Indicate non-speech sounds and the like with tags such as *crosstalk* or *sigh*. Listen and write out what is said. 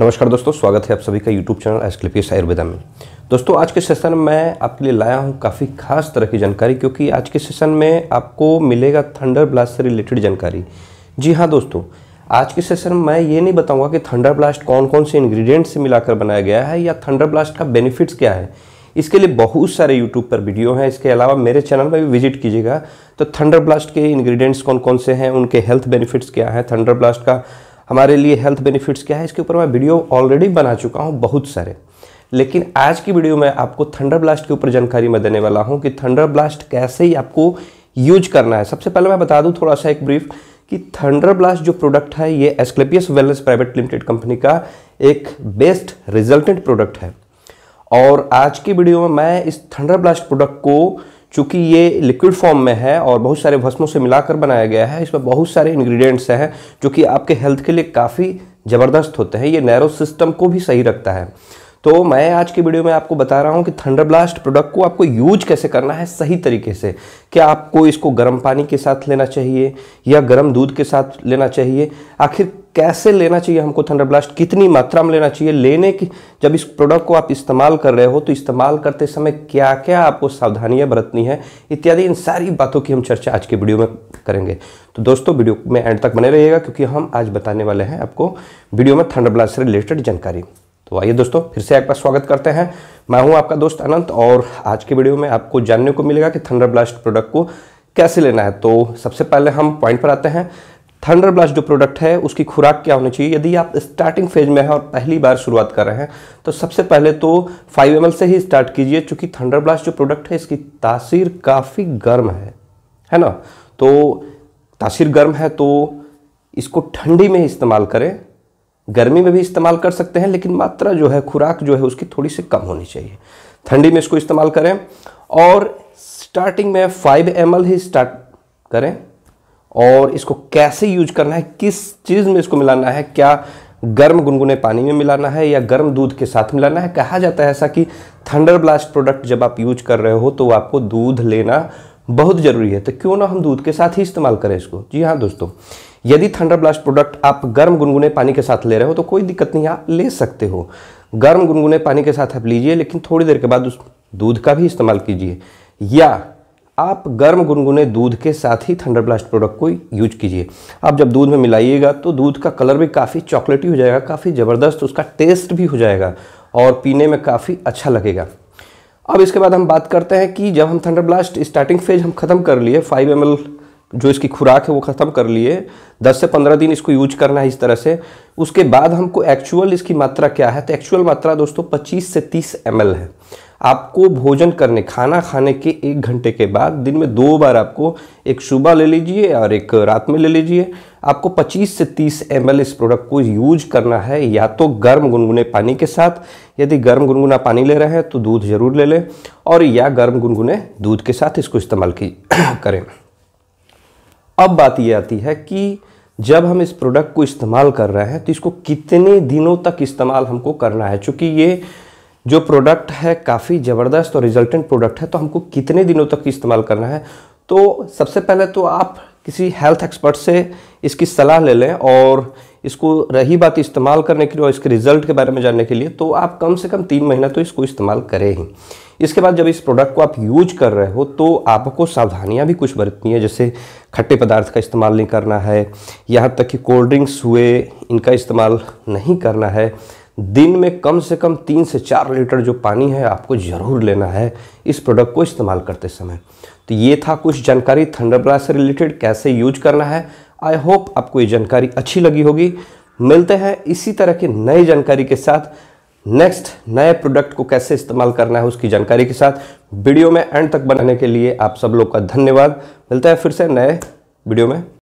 नमस्कार दोस्तों स्वागत है आप सभी का यूट्यूब चैनल एस्क्लिपियस आयुर्वेदा में दोस्तों आज के सेशन में आपके लिए लाया हूं काफ़ी खास तरह की जानकारी क्योंकि आज के सेशन में आपको मिलेगा थंडर ब्लास्ट से रिलेटेड जानकारी जी हाँ दोस्तों आज के सेशन में मैं ये नहीं बताऊंगा कि थंडर ब्लास्ट कौन कौन से इन्ग्रीडियंट्स से मिलाकर बनाया गया है या थंडर ब्लास्ट का बेनिफिट्स क्या है इसके लिए बहुत सारे यूट्यूब पर वीडियो हैं इसके अलावा मेरे चैनल में भी विजिट कीजिएगा तो थंडर ब्लास्ट के इन्ग्रीडियंट्स कौन कौन से हैं उनके हेल्थ बेनिफिट्स क्या हैं थंडर ब्लास्ट का हमारे लिए हेल्थ बेनिफिट्स क्या है इसके ऊपर मैं वीडियो ऑलरेडी बना चुका हूँ बहुत सारे लेकिन आज की वीडियो में आपको थंडर ब्लास्ट के ऊपर जानकारी मैं देने वाला हूँ कि थंडर ब्लास्ट कैसे ही आपको यूज करना है सबसे पहले मैं बता दूँ थोड़ा सा एक ब्रीफ कि थंडर ब्लास्ट जो प्रोडक्ट है ये Asclepius wellness private limited company का एक बेस्ट रिजल्टेंट प्रोडक्ट है और आज की वीडियो में मैं इस थंडर ब्लास्ट प्रोडक्ट को चूँकि ये लिक्विड फॉर्म में है और बहुत सारे भस्मों से मिलाकर बनाया गया है इसमें बहुत सारे इंग्रेडिएंट्स हैं जो कि आपके हेल्थ के लिए काफ़ी ज़बरदस्त होते हैं ये नैरो सिस्टम को भी सही रखता है तो मैं आज की वीडियो में आपको बता रहा हूँ कि थंडर ब्लास्ट प्रोडक्ट को आपको यूज कैसे करना है सही तरीके से क्या आपको इसको गर्म पानी के साथ लेना चाहिए या गर्म दूध के साथ लेना चाहिए आखिर कैसे लेना चाहिए हमको थंडर ब्लास्ट कितनी मात्रा में लेना चाहिए लेने की जब इस प्रोडक्ट को आप इस्तेमाल कर रहे हो तो इस्तेमाल करते समय क्या क्या आपको सावधानियां बरतनी है इत्यादि इन सारी बातों की हम चर्चा आज के वीडियो में करेंगे तो दोस्तों वीडियो में एंड तक बने रहिएगा क्योंकि हम आज बताने वाले हैं आपको वीडियो में थंडर ब्लास्ट से रिलेटेड जानकारी तो आइए दोस्तों फिर से आपका स्वागत करते हैं मैं हूं आपका दोस्त अनंत और आज के वीडियो में आपको जानने को मिलेगा कि थंडर ब्लास्ट प्रोडक्ट को कैसे लेना है तो सबसे पहले हम पॉइंट पर आते हैं थंडर ब्लास्ट जो प्रोडक्ट है उसकी खुराक क्या होनी चाहिए यदि आप स्टार्टिंग फेज में हैं और पहली बार शुरुआत कर रहे हैं तो सबसे पहले तो 5 एम से ही स्टार्ट कीजिए क्योंकि थंडर ब्लास्ट जो प्रोडक्ट है इसकी तासीर काफ़ी गर्म है है ना तो तासीर गर्म है तो इसको ठंडी में इस्तेमाल करें गर्मी में भी इस्तेमाल कर सकते हैं लेकिन मात्रा जो है खुराक जो है उसकी थोड़ी सी कम होनी चाहिए ठंडी में इसको इस्तेमाल करें और स्टार्टिंग में फाइव एम ही स्टार्ट करें और इसको कैसे यूज करना है किस चीज़ में इसको मिलाना है क्या गर्म गुनगुने पानी में मिलाना है या गर्म दूध के साथ मिलाना है कहा जाता है ऐसा कि थंडर ब्लास्ट प्रोडक्ट जब आप यूज कर रहे हो तो आपको दूध लेना बहुत ज़रूरी है तो क्यों ना हम दूध के साथ ही इस्तेमाल करें इसको जी हाँ दोस्तों यदि थंडर ब्लास्ट प्रोडक्ट आप गर्म गुनगुने पानी के साथ ले रहे हो तो कोई दिक्कत नहीं आप ले सकते हो गर्म गुनगुने पानी के साथ आप लीजिए लेकिन थोड़ी देर के बाद उस दूध का भी इस्तेमाल कीजिए या आप गर्म गुनगुने दूध के साथ ही थंडर ब्लास्ट प्रोडक्ट को यूज कीजिए आप जब दूध में मिलाइएगा तो दूध का कलर भी काफ़ी चॉकलेटी हो जाएगा काफ़ी ज़बरदस्त उसका टेस्ट भी हो जाएगा और पीने में काफ़ी अच्छा लगेगा अब इसके बाद हम बात करते हैं कि जब हम थंडर ब्लास्ट स्टार्टिंग फेज हम ख़त्म कर लिए फाइव एम जो इसकी खुराक है वो ख़त्म कर लिए 10 से 15 दिन इसको यूज करना है इस तरह से उसके बाद हमको एक्चुअल इसकी मात्रा क्या है तो एक्चुअल मात्रा दोस्तों 25 से 30 एम है आपको भोजन करने खाना खाने के एक घंटे के बाद दिन में दो बार आपको एक सुबह ले लीजिए और एक रात में ले लीजिए आपको 25 से 30 एम इस प्रोडक्ट को यूज करना है या तो गर्म गुनगुने पानी के साथ यदि गर्म गुनगुना पानी ले रहे हैं तो दूध ज़रूर ले लें और या गर्म गुनगुने दूध के साथ इसको इस्तेमाल की *coughs* करें अब बात ये आती है कि जब हम इस प्रोडक्ट को इस्तेमाल कर रहे हैं तो इसको कितने दिनों तक इस्तेमाल हमको करना है चूँकि ये जो प्रोडक्ट है काफ़ी ज़बरदस्त और रिजल्टेंट प्रोडक्ट है तो हमको कितने दिनों तक इस्तेमाल करना है तो सबसे पहले तो आप किसी हेल्थ एक्सपर्ट से इसकी सलाह ले लें और इसको रही बात इस्तेमाल करने के लिए और इसके रिजल्ट के बारे में जानने के लिए तो आप कम से कम तीन महीना तो इसको इस्तेमाल करें ही इसके बाद जब इस प्रोडक्ट को आप यूज कर रहे हो तो आपको सावधानियां भी कुछ बरतनी है जैसे खट्टे पदार्थ का इस्तेमाल नहीं करना है यहाँ तक कि कोल्ड ड्रिंक्स हुए इनका इस्तेमाल नहीं करना है दिन में कम से कम तीन से चार लीटर जो पानी है आपको ज़रूर लेना है इस प्रोडक्ट को इस्तेमाल करते समय तो ये था कुछ जानकारी थंडरब्रा से रिलेटेड कैसे यूज करना है आई होप आपको ये जानकारी अच्छी लगी होगी मिलते हैं इसी तरह की नई जानकारी के साथ नेक्स्ट नए प्रोडक्ट को कैसे इस्तेमाल करना है उसकी जानकारी के साथ वीडियो में एंड तक बनाने के लिए आप सब लोग का धन्यवाद मिलता है फिर से नए वीडियो में